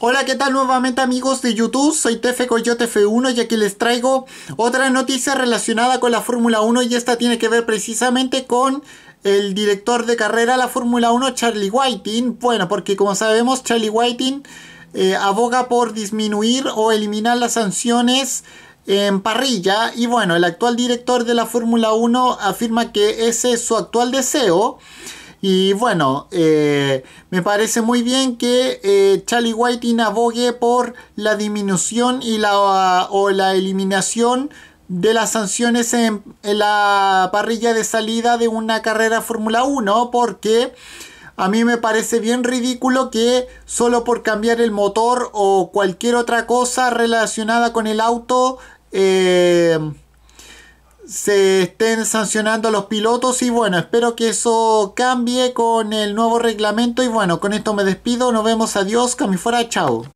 Hola, ¿qué tal nuevamente amigos de YouTube? Soy Tefe Coyote F1 y aquí les traigo otra noticia relacionada con la Fórmula 1 y esta tiene que ver precisamente con el director de carrera de la Fórmula 1, Charlie Whiting. Bueno, porque como sabemos, Charlie Whiting eh, aboga por disminuir o eliminar las sanciones en parrilla y bueno, el actual director de la Fórmula 1 afirma que ese es su actual deseo. Y bueno, eh, me parece muy bien que eh, Charlie Whiting abogue por la disminución y la, o la eliminación de las sanciones en, la parrilla de salida de una carrera Fórmula 1 porque a mí me parece bien ridículo que solo por cambiar el motor o cualquier otra cosa relacionada con el auto eh, se estén sancionando los pilotos y bueno, espero que eso cambie con el nuevo reglamento y bueno, con esto me despido, nos vemos, adiós, fuera chao.